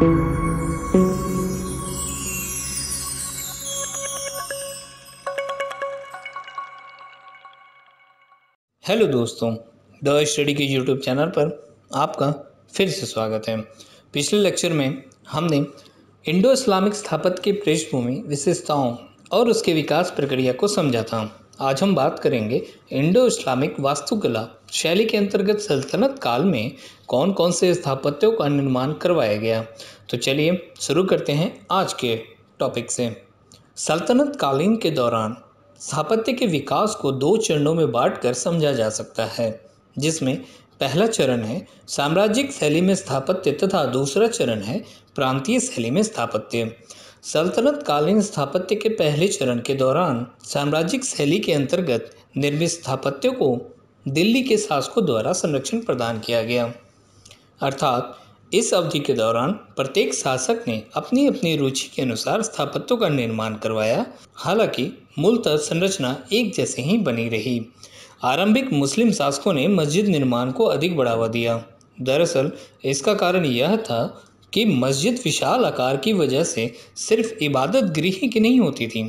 hello दोस्तों the study के YouTube channel पर आपका फिर से स्वागत है पिछले लेक्चर में हमने इंडो इस्लामिक स्थापत्य की पृष्ठभूमि विशेषताओं और उसके विकास प्रक्रिया को समझा था आज हम बात करेंगे इंडो इस्लामिक वास्तुकला शैली के अंतर्गत सल्तनत काल में कौन कौन से स्थापत्यों का निर्माण करवाया गया तो चलिए शुरू करते हैं आज के टॉपिक से सल्तनत कालीन के दौरान स्थापत्य के विकास को दो चरणों में बांटकर समझा जा सकता है जिसमें पहला चरण है साम्राज्यिक शैली में स्थापत्य तथा दूसरा चरण है प्रांतीय शैली में स्थापत्य सल्तनत कालीन स्थापत्य के पहले चरण के दौरान साम्राज्यिक शैली के अंतर्गत निर्मित स्थापत्यों को दिल्ली के शासकों द्वारा संरक्षण प्रदान किया गया अर्थात इस अवधि के दौरान प्रत्येक शासक ने अपनी अपनी रुचि के अनुसार स्थापत्यों का निर्माण करवाया हालांकि मूलतः संरचना एक जैसे ही बनी रही आरंभिक मुस्लिम शासकों ने मस्जिद निर्माण को अधिक बढ़ावा दिया दरअसल इसका कारण यह था कि मस्जिद विशाल आकार की वजह से सिर्फ इबादत गृह की नहीं होती थी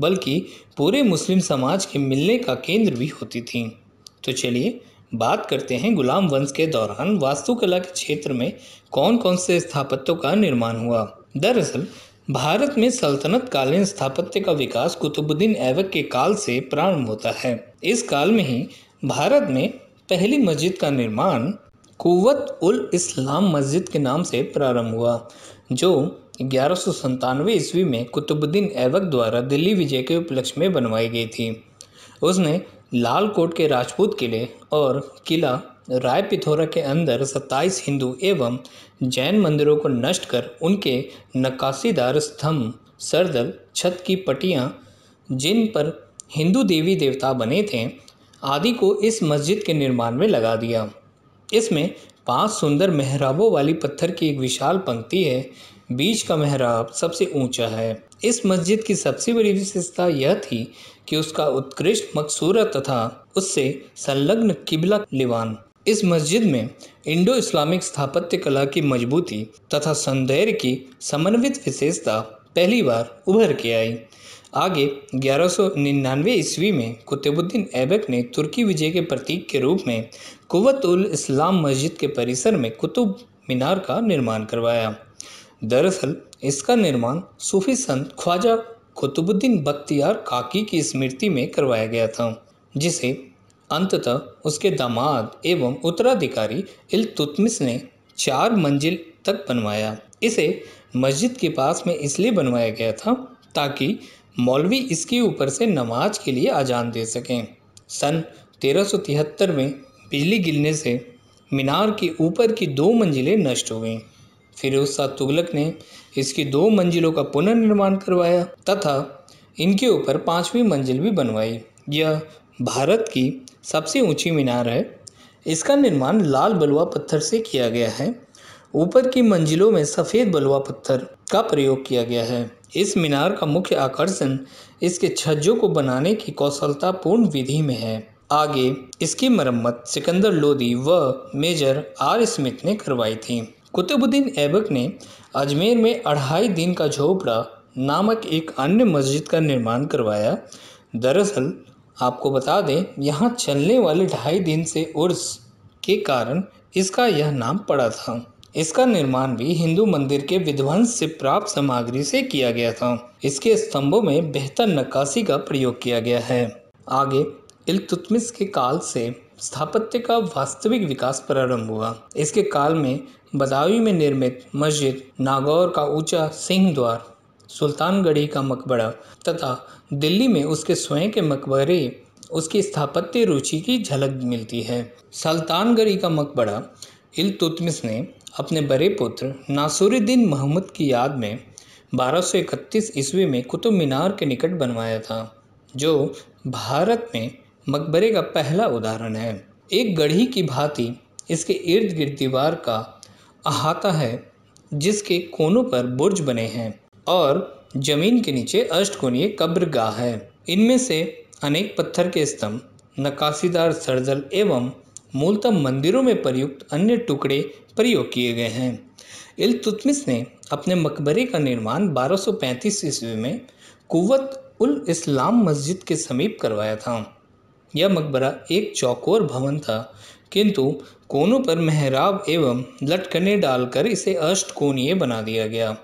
बल्कि पूरे मुस्लिम समाज के मिलने का केंद्र भी होती थी तो चलिए बात करते हैं गुलाम वंश के दौरान वास्तुकला के क्षेत्र में कौन कौन से स्थापत्यों का निर्माण हुआ दरअसल भारत में सल्तनत कालीन स्थापत्य का विकास कुतुबुद्दीन ऐबक के काल से प्रारंभ होता है इस काल में ही भारत में पहली मस्जिद का निर्माण कुवत उल इस्लाम मस्जिद के नाम से प्रारंभ हुआ जो ग्यारह सौ ईस्वी में कुतुबुद्दीन ऐबक द्वारा दिल्ली विजय के उपलक्ष्य में बनवाई गई थी उसने लाल कोट के राजपूत किले और किला राय पिथौरा के अंदर 27 हिंदू एवं जैन मंदिरों को नष्ट कर उनके नक्काशीदार स्तंभ सरदल छत की पटियां जिन पर हिंदू देवी देवता बने थे आदि को इस मस्जिद के निर्माण में लगा दिया इसमें पांच सुंदर मेहराबों वाली पत्थर की एक विशाल पंक्ति है बीच का मेहराब सबसे ऊंचा है इस मस्जिद की सबसे बड़ी विशेषता यह थी कि उसका उत्कृष्ट मकसूरा तथा उससे संलग्न किबला लिवान इस मस्जिद में इंडो इस्लामिक स्थापत्य कला की मजबूती तथा सौंदर्य की समन्वित विशेषता पहली बार उभर के आई आगे 1199 ईस्वी में कुतुबुद्दीन ऐबक ने तुर्की विजय के प्रतीक के रूप में कुवत उल इस्लाम मस्जिद के परिसर में कुतुब मीनार का निर्माण करवाया दरअसल इसका निर्माण सूफी संत ख्वाजा कुतुबुद्दीन बख्तियार काकी की स्मृति में करवाया गया था जिसे अंततः उसके दामाद एवं उत्तराधिकारी इलतुतमिस ने चार मंजिल तक बनवाया इसे मस्जिद के पास में इसलिए बनवाया गया था ताकि मौलवी इसके ऊपर से नमाज के लिए अजान दे सकें सन 1373 में बिजली गिरने से मीनार के ऊपर की दो मंजिलें नष्ट हो गईं फिरोज शाह तुगलक ने इसकी दो मंजिलों का पुनर्निर्माण करवाया तथा इनके ऊपर पाँचवीं मंजिल भी बनवाई यह भारत की सबसे ऊंची मीनार है इसका निर्माण लाल बलुआ पत्थर से किया गया है ऊपर की मंजिलों में सफ़ेद बलुआ पत्थर का प्रयोग किया गया है इस मीनार का मुख्य आकर्षण इसके छज्जों को बनाने की कौशलतापूर्ण विधि में है आगे इसकी मरम्मत सिकंदर लोदी व मेजर आर स्मिथ ने करवाई थी कुतुबुद्दीन ऐबक ने अजमेर में अढ़ाई दिन का झोपड़ा नामक एक अन्य मस्जिद का निर्माण करवाया दरअसल आपको बता दें यहाँ चलने वाले ढाई दिन से उर्स के कारण इसका यह नाम पड़ा था इसका निर्माण भी हिंदू मंदिर के विध्वंस से प्राप्त सामग्री से किया गया था इसके स्तंभों में बेहतर नक्काशी का प्रयोग किया गया है आगे इलतुतमिस के काल से स्थापत्य का वास्तविक विकास प्रारंभ हुआ इसके काल में बदावी में निर्मित मस्जिद नागौर का ऊंचा सिंह द्वार सुल्तानगढ़ी का मकबरा तथा दिल्ली में उसके स्वयं के मकबरे उसकी स्थापत्य रुचि की झलक मिलती है सुल्तानगढ़ी का मकबरा इलतुतमिस ने अपने बड़े पुत्र नासुरुद्दीन मोहम्मद की याद में 1231 ईस्वी में कुतुब मीनार के निकट बनवाया था जो भारत में मकबरे का पहला उदाहरण है एक गढ़ी की भांति इसके इर्द गिर्द दीवार का अहाता है जिसके कोनों पर बुर्ज बने हैं और जमीन के नीचे अष्टकोणीय कब्र गाह है इनमें से अनेक पत्थर के स्तंभ नकाशीदार सरजल एवं मूलतः मंदिरों में प्रयुक्त अन्य टुकड़े प्रयोग किए गए हैं इलतुतमिस ने अपने मकबरे का निर्माण 1235 ईस्वी में कुवत उल इस्लाम मस्जिद के समीप करवाया था यह मकबरा एक चौकोर भवन था किंतु कोनों पर मेहराब एवं लटकने डालकर इसे अष्टकोणीय बना दिया गया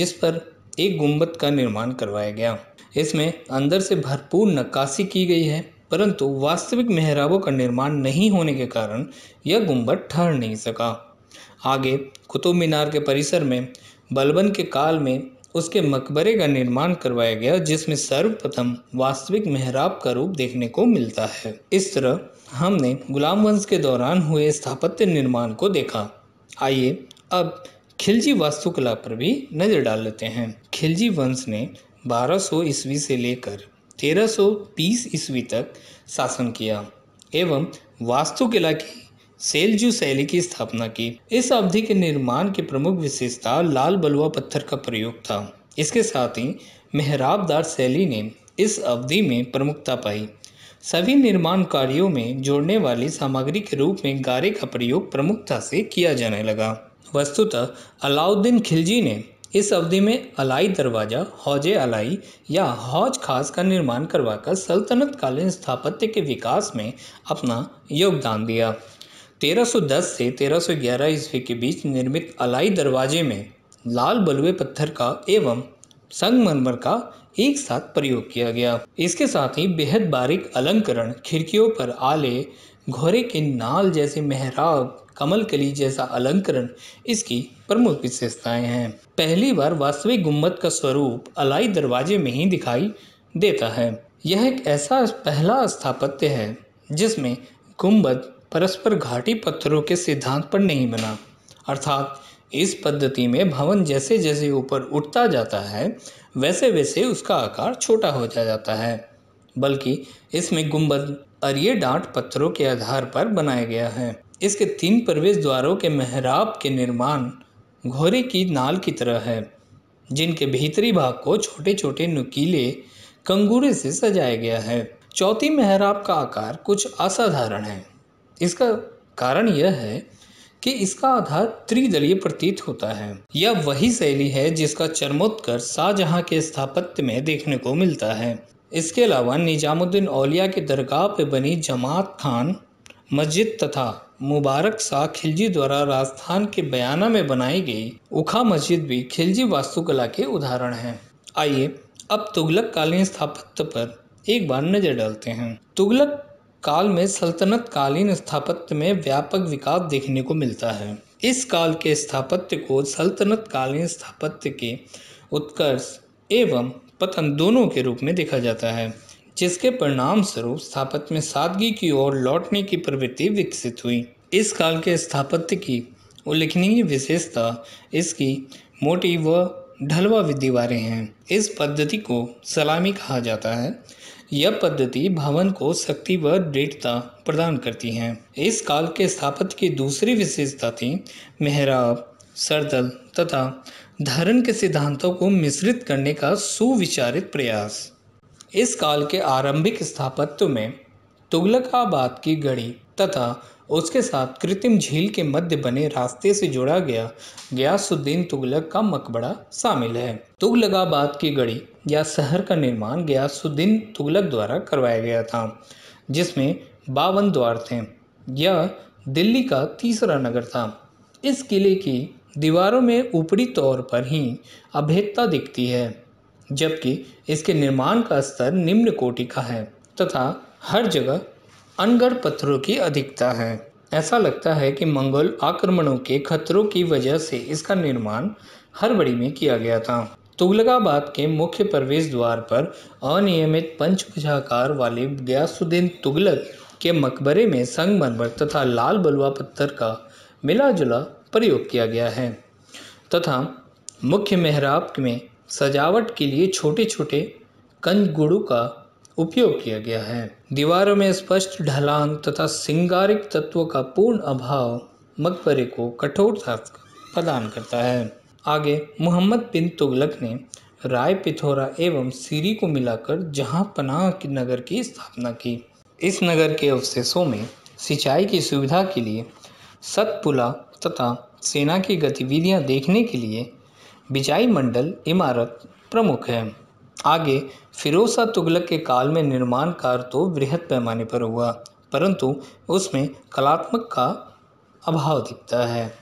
जिस पर एक गुंबद का निर्माण करवाया गया इसमें अंदर से भरपूर नक्काशी की गई है परंतु वास्तविक मेहराबों का निर्माण नहीं होने के कारण यह गुंबद ठहर नहीं सका आगे कुतुब मीनार के परिसर में बलबन के काल में उसके मकबरे का निर्माण करवाया गया जिसमें सर्वप्रथम वास्तविक मेहराब का रूप देखने को मिलता है इस तरह हमने गुलाम वंश के दौरान हुए स्थापत्य निर्माण को देखा आइए अब खिलजी वास्तुकला पर भी नज़र डाल लेते हैं खिलजी वंश ने 1200 ईस्वी से लेकर 1320 ईस्वी तक शासन किया एवं वास्तुकिला की सेलजू शैली की स्थापना की इस अवधि के निर्माण की प्रमुख विशेषता लाल बलुआ पत्थर का प्रयोग था इसके साथ ही मेहराबदार शैली ने इस अवधि में प्रमुखता पाई सभी निर्माण कार्यों में जोड़ने वाली सामग्री के रूप में गारे का प्रयोग प्रमुखता से किया जाने लगा वस्तुतः अलाउद्दीन खिलजी ने इस अवधि में अलाई दरवाज़ा हौज अलाई या हौज खास का निर्माण करवाकर सल्तनतकालीन स्थापत्य के विकास में अपना योगदान दिया 1310 से 1311 ईस्वी के बीच निर्मित अलाई दरवाजे में लाल बलुए पत्थर का एवं संगमरमर का एक साथ प्रयोग किया गया इसके साथ ही बेहद बारीक अलंकरण खिड़कियों पर आले घोड़े के नाल जैसे मेहराब कमल कली जैसा अलंकरण इसकी प्रमुख विशेषताएं हैं पहली बार वास्तविक गुम्बद का स्वरूप अलाई दरवाजे में ही दिखाई देता है यह एक ऐसा पहला स्थापत्य है जिसमें गुम्बद परस्पर घाटी पत्थरों के सिद्धांत पर नहीं बना अर्थात इस पद्धति में भवन जैसे जैसे ऊपर उठता जाता है वैसे वैसे उसका आकार छोटा हो जाता है बल्कि इसमें गुंबद और ये डांट पत्थरों के आधार पर बनाया गया है इसके तीन प्रवेश द्वारों के मेहराब के निर्माण घोड़े की नाल की तरह है जिनके भीतरी भाग को छोटे छोटे नुकीले कंगूरे से सजाया गया है चौथी मेहराब का आकार कुछ असाधारण है इसका कारण यह है कि इसका आधार त्रिदलीय प्रतीत होता है यह वही शैली है जिसका चरमोत्कर शाहजहाँ के स्थापत्य में देखने को मिलता है इसके अलावा निजामुद्दीन औलिया की दरगाह पर बनी जमात खान मस्जिद तथा मुबारक शाह खिलजी द्वारा राजस्थान के बयाना में बनाई गई उखा मस्जिद भी खिलजी वास्तुकला के उदाहरण हैं आइए अब तुगलक कालीन स्थापत्य पर एक बार नज़र डालते हैं तुगलक काल में सल्तनत कालीन स्थापत्य में व्यापक विकास देखने को मिलता है इस काल के स्थापत्य को सल्तनत कालीन स्थापत्य के उत्कर्ष एवं पतन दोनों के रूप में देखा जाता है जिसके परिणाम स्वरूप स्थापत्य में सादगी की ओर लौटने की प्रवृत्ति विकसित हुई इस काल के स्थापत्य की उल्लेखनीय विशेषता इसकी मोटी व ढलवा दीवारें हैं इस पद्धति को सलामी कहा जाता है यह पद्धति भवन को शक्ति व दृढ़ता प्रदान करती हैं इस काल के स्थापत्य की दूसरी विशेषता थी मेहराब सरदल तथा धारण के सिद्धांतों को मिश्रित करने का सुविचारित प्रयास इस काल के आरंभिक स्थापत्य में तुगलकाबाद की गढ़ी तथा उसके साथ कृत्रिम झील के मध्य बने रास्ते से जोड़ा गया गयासुद्दीन तुगलक का मकबरा शामिल है तुगलकाबाद की गढ़ी या शहर का निर्माण गयासुद्दीन तुगलक द्वारा करवाया गया था जिसमें बावन द्वार थे यह दिल्ली का तीसरा नगर था इस किले की दीवारों में ऊपरी तौर पर ही अभेदता दिखती है जबकि इसके निर्माण का स्तर निम्न कोटि का है तथा हर जगह अनगढ़ पत्थरों की अधिकता है ऐसा लगता है कि मंगोल आक्रमणों के खतरों की वजह से इसका निर्माण बड़ी में किया गया था तुगलकाबाद के मुख्य प्रवेश द्वार पर अनियमित पंचभुजाकार वाले गयासुद्दीन तुगलक के मकबरे में संगमरमर तथा लाल बलुआ पत्थर का मिला जुला प्रयोग किया गया है तथा मुख्य मेहराब में सजावट के लिए छोटे छोटे कंजगुड़ू का उपयोग किया गया है दीवारों में स्पष्ट ढलान तथा सिंगारिक तत्वों का पूर्ण अभाव मकबरे को कठोरता प्रदान करता है आगे मोहम्मद बिन तुगलक ने राय पिथौरा एवं सीरी को मिलाकर जहां पनाह की नगर की स्थापना की इस नगर के अवशेषों में सिंचाई की सुविधा के लिए सतपुला तथा सेना की गतिविधियां देखने के लिए बिजाई मंडल इमारत प्रमुख है आगे फिरोसा तुगलक के काल में निर्माण कार्य तो वृहद पैमाने पर हुआ परंतु उसमें कलात्मक का अभाव दिखता है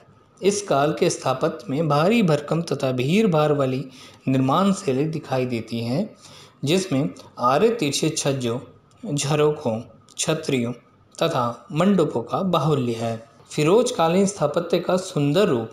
इस काल के स्थापत्य में भारी भरकम तथा भीड़ भाड़ वाली निर्माण शैली दिखाई देती हैं जिसमें आरे तीर्थ छज्जों झरोखों छत्रियों तथा मंडपों का बाहुल्य है फिरोज कालीन स्थापत्य का सुंदर रूप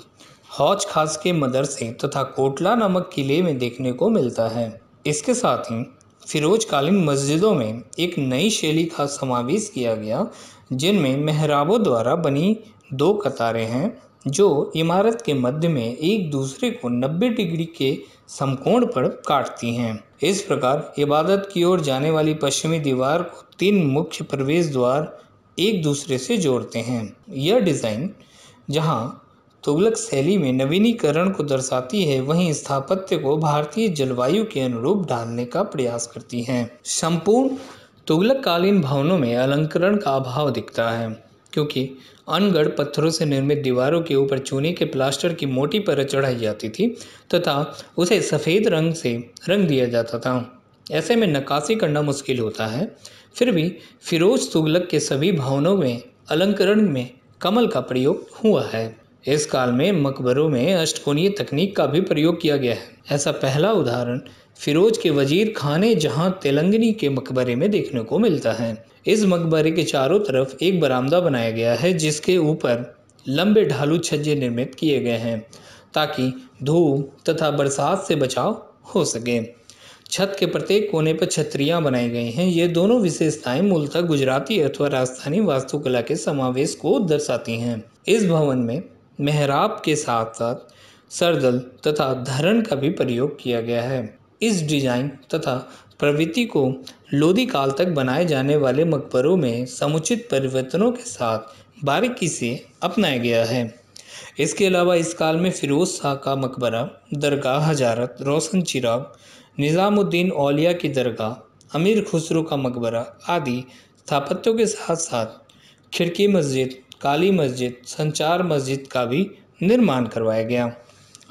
हौज खास के मदरसे तथा कोटला नामक किले में देखने को मिलता है इसके साथ ही फिरोज कालीन मस्जिदों में एक नई शैली का समावेश किया गया जिनमें मेहराबों द्वारा बनी दो कतारें हैं जो इमारत के मध्य में एक दूसरे को 90 डिग्री के समकोण पर काटती हैं इस प्रकार इबादत की ओर जाने वाली पश्चिमी दीवार को तीन मुख्य प्रवेश द्वार एक दूसरे से जोड़ते हैं यह डिज़ाइन जहाँ तुगलक शैली में नवीनीकरण को दर्शाती है वहीं स्थापत्य को भारतीय जलवायु के अनुरूप ढालने का प्रयास करती हैं संपूर्ण तुगलक कालीन भवनों में अलंकरण का अभाव दिखता है क्योंकि अनगढ़ पत्थरों से निर्मित दीवारों के ऊपर चूने के प्लास्टर की मोटी पर चढ़ाई जाती थी तथा उसे सफ़ेद रंग से रंग दिया जाता था ऐसे में नक्काशी करना मुश्किल होता है फिर भी फिरोज तुगलक के सभी भवनों में अलंकरण में कमल का प्रयोग हुआ है इस काल में मकबरों में अष्टकोणीय तकनीक का भी प्रयोग किया गया है ऐसा पहला उदाहरण फिरोज के वजीर खाने जहां तेलंगनी के मकबरे में देखने को मिलता है इस मकबरे के चारों तरफ एक बरामदा बनाया गया है जिसके ऊपर लंबे ढालू छज्जे निर्मित किए गए हैं ताकि धूप तथा बरसात से बचाव हो सके छत के प्रत्येक कोने पर छतरियाँ बनाई गई हैं ये दोनों विशेषताएं मूलतः गुजराती अथवा राजस्थानी वास्तुकला के समावेश को दर्शाती हैं इस भवन में मेहराब के साथ साथ सरदल तथा धरण का भी प्रयोग किया गया है इस डिजाइन तथा प्रवृत्ति को लोधी काल तक बनाए जाने वाले मकबरों में समुचित परिवर्तनों के साथ बारीकी से अपनाया गया है इसके अलावा इस काल में फिरोज शाह का मकबरा दरगाह हजारत रोशन चिराग निज़ामुद्दीन औलिया की दरगाह अमीर खुसरू का मकबरा आदि स्थापत्यों के साथ साथ खिड़की मस्जिद काली मस्जिद संचार मस्जिद का भी निर्माण करवाया गया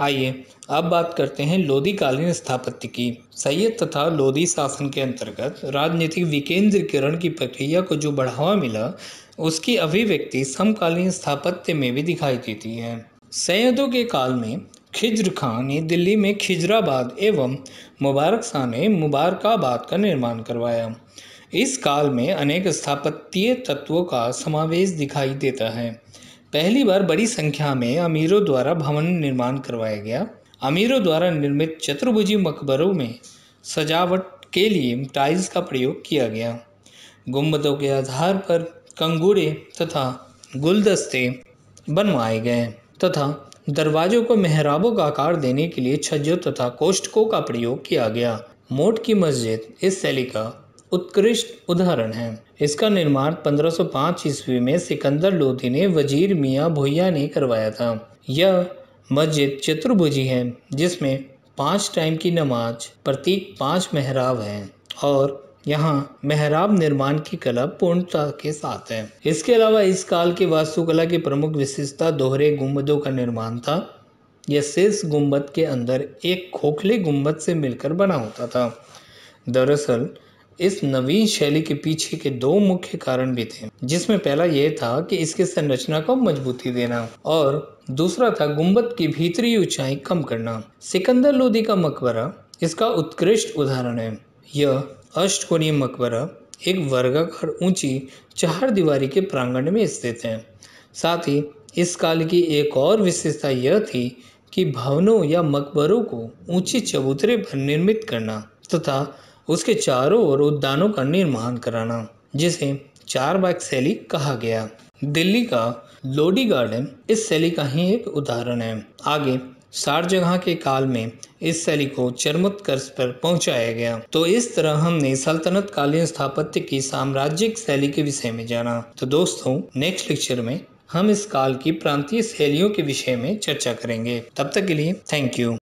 आइए अब बात करते हैं लोधी कालीन स्थापत्य की सैयद तथा लोधी शासन के अंतर्गत राजनीतिक विकेंद्रीकरण की प्रक्रिया को जो बढ़ावा मिला उसकी अभिव्यक्ति समकालीन स्थापत्य में भी दिखाई देती है सैयदों के काल में खिज्र खां ने दिल्ली में खिजराबाद एवं मुबारक शाह ने मुबारकाबाद का निर्माण करवाया इस काल में अनेक स्थापत्य तत्वों का समावेश दिखाई देता है पहली बार बड़ी संख्या में अमीरों द्वारा भवन निर्माण करवाया गया अमीरों द्वारा निर्मित चतुर्भुजी मकबरों में सजावट के लिए टाइल्स का प्रयोग किया गया गुम्बदों के आधार पर कंगूरे तथा गुलदस्ते बनवाए गए तथा दरवाजों को मेहराबों का आकार देने के लिए छज्जों तथा कोष्ठकों का प्रयोग किया गया मोट की मस्जिद इस शैली का उत्कृष्ट उदाहरण है इसका निर्माण 1505 ईस्वी में सिकंदर लोधी ने वजीर मियाँ भोया ने करवाया था यह मस्जिद चतुर्भुजी है जिसमें पांच टाइम की नमाज प्रतीक पांच मेहराब हैं और यहाँ मेहराब निर्माण की कला पूर्णता के साथ है इसके अलावा इस काल की वास्तुकला की प्रमुख विशेषता दोहरे गुम्बदों का निर्माण था यह शेष गुम्बद के अंदर एक खोखले गुम्बद से मिलकर बना होता था दरअसल इस नवीन शैली के पीछे के दो मुख्य कारण भी थे जिसमें पहला यह था कि इसके संरचना को मजबूती देना और दूसरा था गुम्बद की भीतरी ऊंचाई कम करना सिकंदर लोदी का मकबरा इसका उत्कृष्ट उदाहरण है यह अष्टकोणीय मकबरा एक वर्गाकार ऊंची चार दीवारी के प्रांगण में स्थित है साथ ही इस काल की एक और विशेषता यह थी कि भवनों या मकबरों को ऊंचे चबूतरे पर निर्मित करना तथा उसके चारों ओर उद्यानों का निर्माण कराना जिसे चार बाग शैली कहा गया दिल्ली का लोडी गार्डन इस शैली का ही एक उदाहरण है आगे जगह के काल में इस शैली को चरमोत्कर्ष पर पहुंचाया गया तो इस तरह हमने सल्तनत कालीन स्थापत्य की साम्राज्यिक शैली के विषय में जाना तो दोस्तों नेक्स्ट लेक्चर में हम इस काल की प्रांतीय शैलियों के विषय में चर्चा करेंगे तब तक के लिए थैंक यू